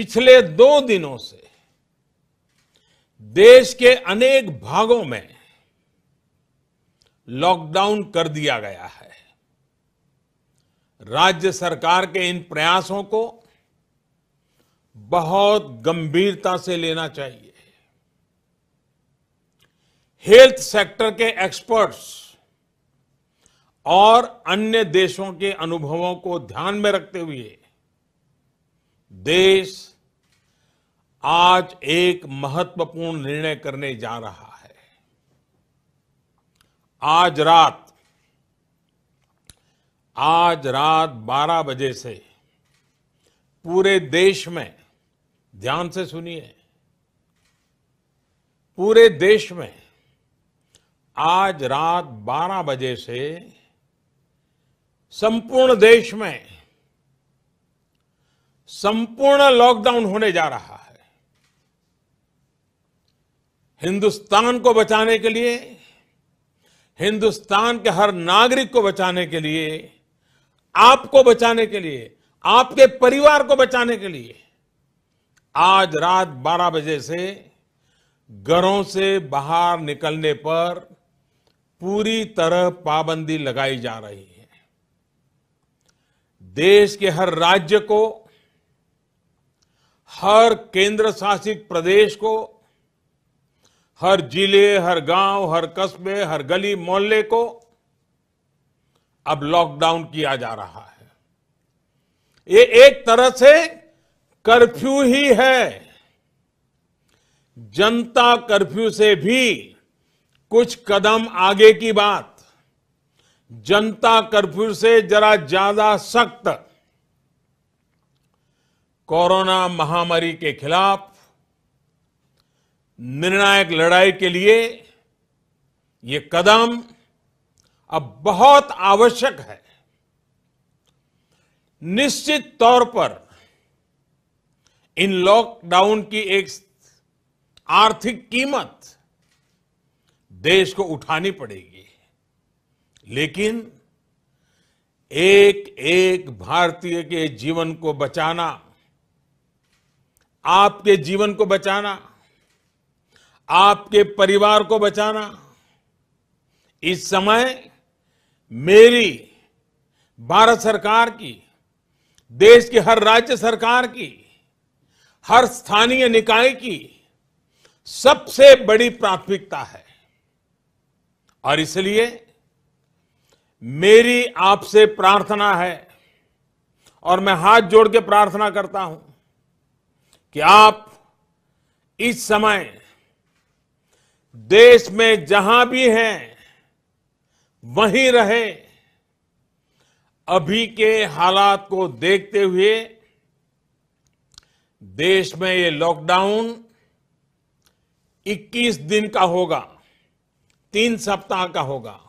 पिछले दो दिनों से देश के अनेक भागों में लॉकडाउन कर दिया गया है राज्य सरकार के इन प्रयासों को बहुत गंभीरता से लेना चाहिए हेल्थ सेक्टर के एक्सपर्ट्स और अन्य देशों के अनुभवों को ध्यान में रखते हुए देश आज एक महत्वपूर्ण निर्णय करने जा रहा है आज रात आज रात 12 बजे से पूरे देश में ध्यान से सुनिए पूरे देश में आज रात 12 बजे से संपूर्ण देश में संपूर्ण लॉकडाउन होने जा रहा है हिंदुस्तान को बचाने के लिए हिंदुस्तान के हर नागरिक को बचाने के लिए आपको बचाने के लिए आपके परिवार को बचाने के लिए आज रात 12 बजे से घरों से बाहर निकलने पर पूरी तरह पाबंदी लगाई जा रही है देश के हर राज्य को हर केंद्र शासित प्रदेश को हर जिले हर गांव हर कस्बे हर गली मोहल्ले को अब लॉकडाउन किया जा रहा है ये एक तरह से कर्फ्यू ही है जनता कर्फ्यू से भी कुछ कदम आगे की बात जनता कर्फ्यू से जरा ज्यादा सख्त कोरोना महामारी के खिलाफ निर्णायक लड़ाई के लिए ये कदम अब बहुत आवश्यक है निश्चित तौर पर इन लॉकडाउन की एक आर्थिक कीमत देश को उठानी पड़ेगी लेकिन एक एक भारतीय के जीवन को बचाना आपके जीवन को बचाना आपके परिवार को बचाना इस समय मेरी भारत सरकार की देश की हर राज्य सरकार की हर स्थानीय निकाय की सबसे बड़ी प्राथमिकता है और इसलिए मेरी आपसे प्रार्थना है और मैं हाथ जोड़ के प्रार्थना करता हूं कि आप इस समय देश में जहां भी हैं वहीं रहे अभी के हालात को देखते हुए देश में ये लॉकडाउन 21 दिन का होगा तीन सप्ताह का होगा